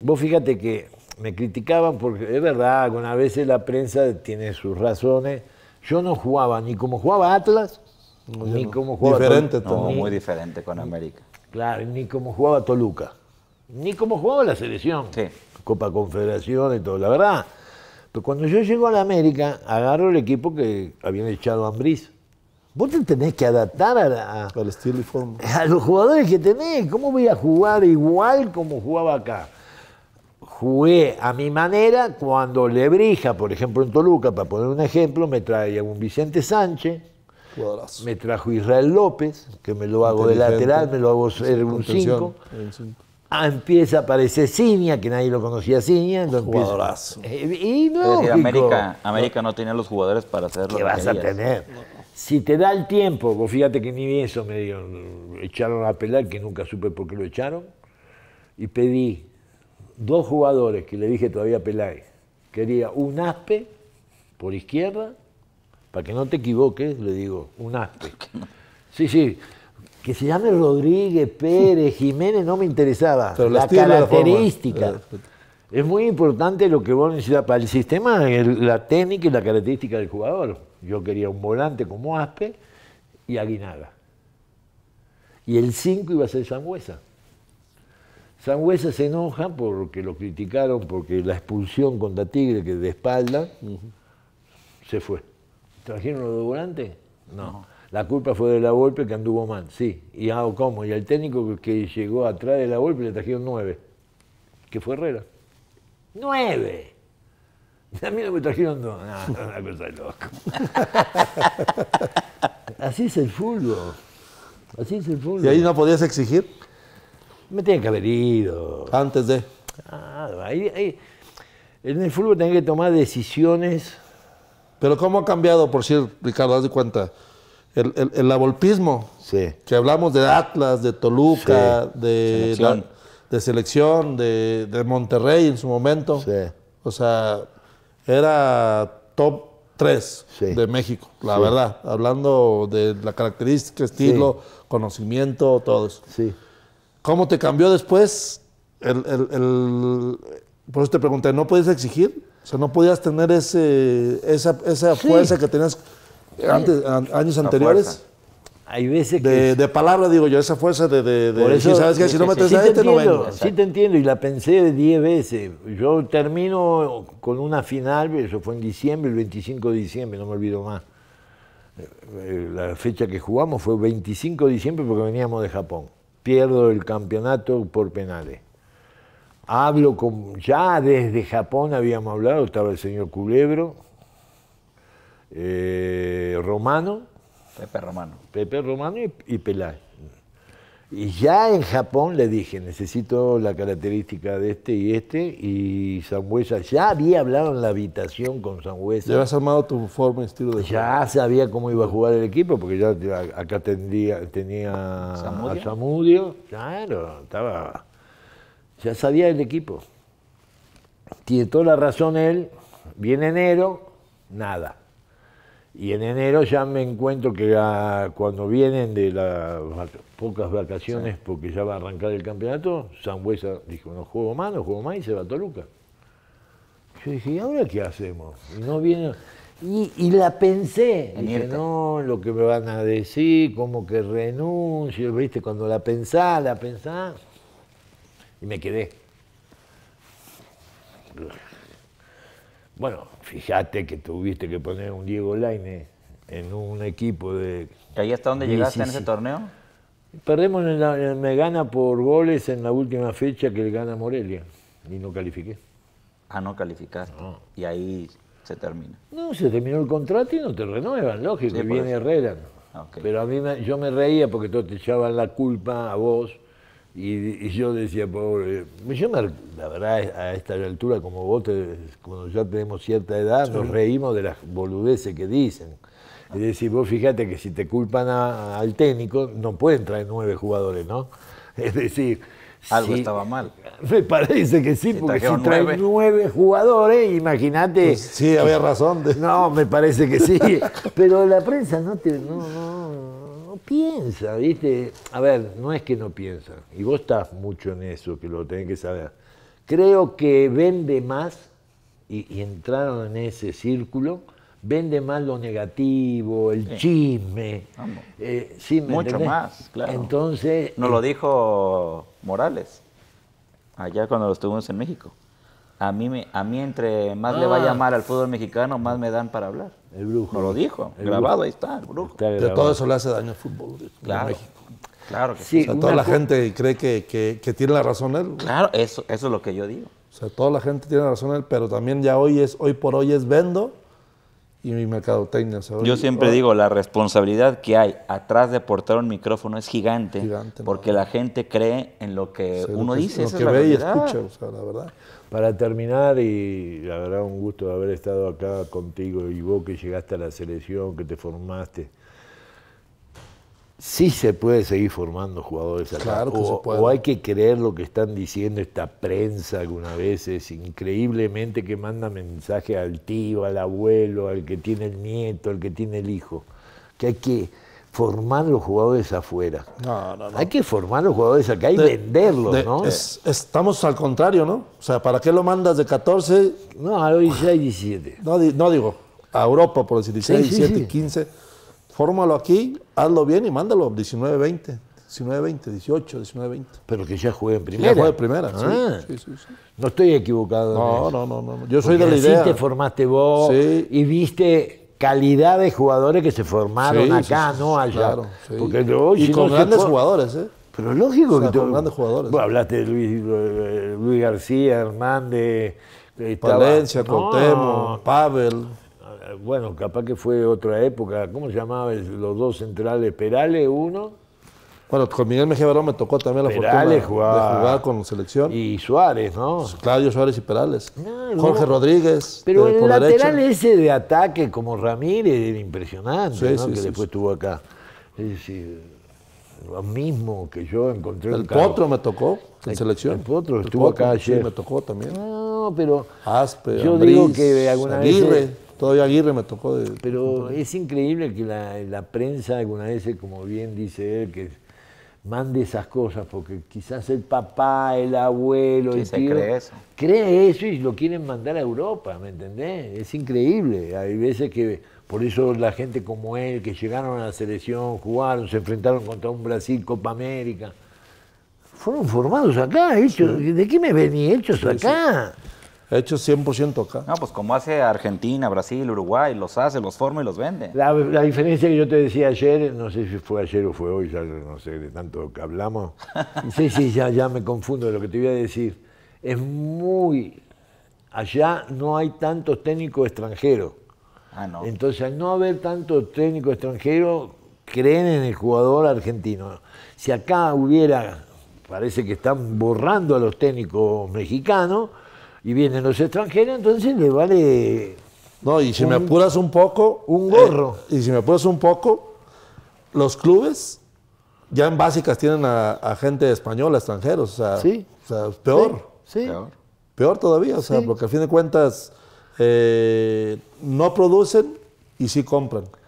Vos fíjate que me criticaban porque es verdad, a veces la prensa tiene sus razones. Yo no jugaba ni como jugaba Atlas, ni como jugaba diferente muy diferente con América. Claro, ni como jugaba Toluca, ni como jugaba la selección. Sí. Copa Confederación y todo, la verdad. Pero cuando yo llego a la América, agarro el equipo que habían echado a Vos te tenés que adaptar a, estilo y forma. a los jugadores que tenés. ¿Cómo voy a jugar igual como jugaba acá? jugué a mi manera cuando le brija, por ejemplo, en Toluca, para poner un ejemplo, me traía un Vicente Sánchez, me trajo Israel López, que me lo hago de lateral, me lo hago ser un 5. Ah, empieza a aparecer Cinia, que nadie lo conocía Ciña. Jugadorazo. Eh, y, América, no. tenía los jugadores para hacerlo. ¿Qué vas a tener? Si te da el tiempo, fíjate que ni eso me dieron, echaron a pelar, que nunca supe por qué lo echaron, y pedí dos jugadores que le dije todavía a Quería un aspe por izquierda, para que no te equivoques, le digo, un aspe. Sí, sí. Que se llame Rodríguez, Pérez, Jiménez, no me interesaba. la característica. Eh, eh. es muy importante lo que vos necesitas para el sistema, la técnica y la característica del jugador. Yo quería un volante como Aspe y Aguinaga. Y el 5 iba a ser Sangüesa. Sangüesa se enoja porque lo criticaron, porque la expulsión contra Tigre, que de espalda, se fue. ¿Trajeron los volantes? No. La culpa fue de la golpe que anduvo mal, sí. ¿Y ah, cómo? Y al técnico que llegó atrás de la golpe le trajeron nueve, que fue Herrera. ¡Nueve! A mí no me trajeron dos. No, no, una cosa loca. loco. Así es el fútbol. Así es el fútbol. ¿Y ahí no podías exigir? Me tienen que haber ido. Antes de. Ah, ahí, En el fútbol tiene que tomar decisiones. Pero ¿cómo ha cambiado, por cierto, Ricardo, haz de cuenta? El, el, el abolpismo. Sí. Que hablamos de Atlas, de Toluca, de, selección. de de, Monterrey en su momento. Sí. O sea, era top 3 de México, la verdad. Hablando de la característica, estilo, conocimiento, todo eso. Sí. ¿Cómo te cambió después? El, por eso te pregunté, ¿no podías exigir? O sea, ¿no podías tener ese, esa, fuerza que tenías años anteriores? Hay veces que... De, palabra, digo yo, esa fuerza de... si ¿Sabes qué? Si no me sí este, entiendo, no Sí te entiendo, y la pensé diez veces. Yo termino con una final, eso fue en diciembre, el 25 de diciembre, no me olvido más. Eh, eh, la fecha que jugamos fue 25 de diciembre porque veníamos de Japón pierdo el campeonato por penales. Hablo con, ya desde Japón habíamos hablado, estaba el señor Culebro, eh, Romano. Pepe Romano. Pepe Romano y, y y ya en Japón le dije, necesito la característica de este y este, y Sangüesa, ya había hablado en la habitación con Sangüesa. Ya habías armado tu forma estilo de Ya sabía cómo iba a jugar el equipo, porque ya acá tenía a Samudio, claro, estaba, ya sabía el equipo. Tiene toda la razón él, viene enero, nada. Y en enero ya me encuentro que cuando vienen de las pocas vacaciones, porque ya va a arrancar el campeonato, Sangüesa dijo, no juego más, no juego más y se va a Toluca. Yo dije, ¿y ahora qué hacemos? Y no viene... Y, la pensé, dije, no, lo que me van a decir, como que renuncio, viste, cuando la pensá, la pensá y me quedé. Bueno, fíjate que tuviste que poner un Diego Laine en un equipo de. ¿Y ahí hasta dónde llegaste en ese torneo? Perdemos en, la, me gana por goles en la última fecha que le gana Morelia y no califiqué. Ah, no calificaste. No. Y ahí se termina. No, se terminó el contrato y no te renuevan, lógico, y viene Herrera. Pero a mí yo me reía porque todos te echaban la culpa a vos y, yo decía, pobre, me llama la verdad a esta altura, como vos, cuando ya tenemos cierta edad, nos reímos de las boludeces que dicen. Es decir, vos fíjate que si te culpan al técnico, no pueden traer nueve jugadores, ¿no? Es decir... Algo estaba mal. Me parece que sí, porque si traen nueve. jugadores, imagínate... Pues sí, había razón. No, me parece que sí. pero la prensa no te... No, no, piensa, ¿viste? A ver, no es que no piensa, y vos estás mucho en eso, que lo tenés que saber. Creo que vende más, y, entraron en ese círculo, vende más lo negativo, el chisme. Eh, mucho más, claro. Entonces. Nos lo eh, dijo Morales, allá cuando estuvimos en México a mí, me, a mí entre más le le vaya ah. mal al fútbol mexicano, más me dan para hablar. El brujo. No lo dijo, grabado, ahí está, el brujo. todo eso le hace daño al fútbol claro, México. Claro que sí. O sea, toda la gente cree que, tiene la razón él. Claro, eso, eso es lo que yo digo. O sea, toda la gente tiene la razón él, pero también ya hoy es, hoy por hoy es vendo y mi mercadotecnia. yo siempre oh. digo, la responsabilidad que hay atrás de portar un micrófono es gigante, porque la gente cree en lo que uno dice. Lo que ve y escucha, o sea, la verdad. Para terminar, y la verdad un gusto de haber estado acá contigo y vos que llegaste a la selección, que te formaste. Sí se puede seguir formando jugadores acá. Claro que o, se puede. o hay que creer lo que están diciendo esta prensa algunas veces, increíblemente que manda mensaje al tío, al abuelo, al que tiene el nieto, al que tiene el hijo. Que hay que formar los jugadores afuera. No, no, no. Hay que formar los jugadores acá y venderlos, ¿no? estamos al contrario, ¿no? O sea, ¿para qué lo mandas de 14? No, hoy ya hay 17. No, digo, a Europa, por decir 16, 17, 15. Fórmalo aquí, hazlo bien y mándalo 19, 20. 19, 20, 18, 19, 20. Pero que ya juegue en primera. Ya juegue en primera, ah. sí, sí, sí, No estoy equivocado. No, no, no, no, Yo soy de la idea. sí te formaste vos y viste calidad de jugadores que se formaron acá, no allá. Porque y con grandes jugadores, ¿eh? Pero lógico que con grandes jugadores. hablaste de Luis, eh, Luis García, Hernández, Valencia, Cortemo, Pavel. Eh, bueno, capaz que fue otra época. ¿Cómo se llamaban los dos centrales? Perales, uno. Bueno, con Miguel Mejía Barón me tocó también la fortuna de jugar con selección. Y Suárez, ¿no? Pues, Claudio Suárez y Perales. Ah, Jorge Rodríguez. Pero eh, el lateral ese de ataque como Ramírez era impresionante, ¿no? que después estuvo acá. Es decir, lo mismo que yo encontré. El Potro me tocó en selección. El Potro estuvo acá ayer. me tocó también. No, pero. Aspe, yo digo que alguna Aguirre. todavía Aguirre me tocó Pero es increíble que la, la prensa alguna vez, como bien dice él, que mande esas cosas, porque quizás el papá, el abuelo, el cree eso. cree eso y lo quieren mandar a Europa, ¿me entendés? Es increíble. Hay veces que por eso la gente como él, que llegaron a la selección, jugaron, se enfrentaron contra un Brasil, Copa América, fueron formados acá, hechos, ¿de qué me venía hechos acá? hecho 100% acá. No, pues como hace Argentina, Brasil, Uruguay, los hace, los forma y los vende. La, diferencia que yo te decía ayer, no sé si fue ayer o fue hoy, ya no sé de tanto que hablamos. sí, sí, ya, ya me confundo de lo que te iba a decir. Es muy. Allá no hay tantos técnicos extranjeros. Ah, no. Entonces, al no haber tantos técnicos extranjeros, creen en el jugador argentino. Si acá hubiera. Parece que están borrando a los técnicos mexicanos y vienen los extranjeros, entonces le vale... No, y si me apuras un poco... Un eh, gorro. y si me apuras un poco, los clubes ya en básicas tienen a, gente española, extranjeros, o sea, peor. Sí, Peor. todavía, o sea, porque al fin de cuentas eh, no producen y sí compran.